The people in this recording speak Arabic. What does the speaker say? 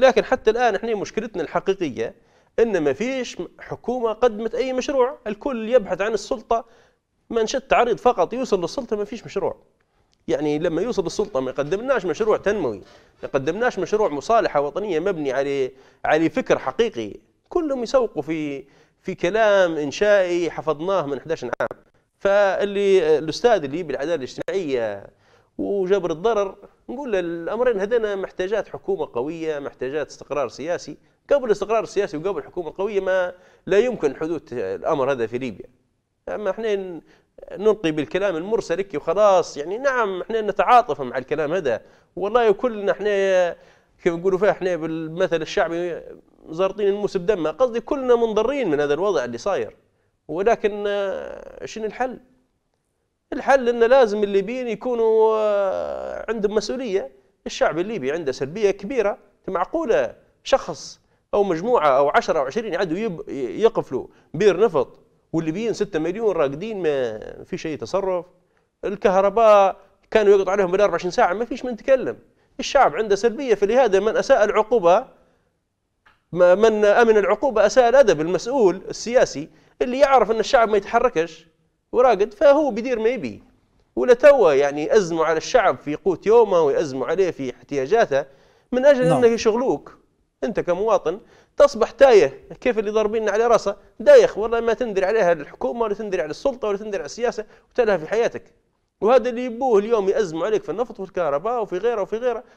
لكن حتى الآن احنا مشكلتنا الحقيقية أن ما فيش حكومة قدمت أي مشروع الكل يبحث عن السلطة منشأة تعريض فقط يوصل للسلطة ما فيش مشروع يعني لما يوصل السلطة ما يقدمناش مشروع تنموي ما يقدمناش مشروع مصالحة وطنية مبني على على فكر حقيقي كلهم يسوقوا في في كلام إنشائي حفظناه من 11 عام فاللي الأستاذ اللي بالعدالة الاجتماعية وجبر الضرر نقول الامرين هذين محتاجات حكومه قويه محتاجات استقرار سياسي قبل الاستقرار السياسي وقبل حكومه قويه ما لا يمكن حدوث الامر هذا في ليبيا اما احنا نلقي بالكلام المرسل وخلاص يعني نعم احنا نتعاطف مع الكلام هذا والله كلنا احنا كيف نقولوا فيها احنا بالمثل الشعبي زارطين الموس بدمه قصدي كلنا منضرين من هذا الوضع اللي صاير ولكن آه، شنو الحل؟ الحل أن لازم الليبيين يكونوا آه، عندهم مسؤولية الشعب الليبي عنده سلبية كبيرة معقولة شخص أو مجموعة أو 10 أو 20 يعدوا يقفلوا بير نفط والليبيين 6 مليون راقدين ما في شيء تصرف الكهرباء كانوا يقطع عليهم بال 24 ساعة ما فيش من نتكلم الشعب عنده سلبية فلهذا من أساء العقوبة من أمن العقوبة أساء الأدب المسؤول السياسي اللي يعرف أن الشعب ما يتحركش وراقد فهو بيدير ما يبي ولا توا يعني يأزموا على الشعب في قوت يومه ويأزموا عليه في احتياجاته من أجل نعم. انه يشغلوك أنت كمواطن تصبح تايه كيف اللي ضاربين على راسه دايخ والله ما تندري عليها الحكومة ولا تندري على السلطة ولا تندري على السياسة وتلها في حياتك وهذا اللي يبوه اليوم يأزموا عليك في النفط والكهرباء وفي غيره وفي غيره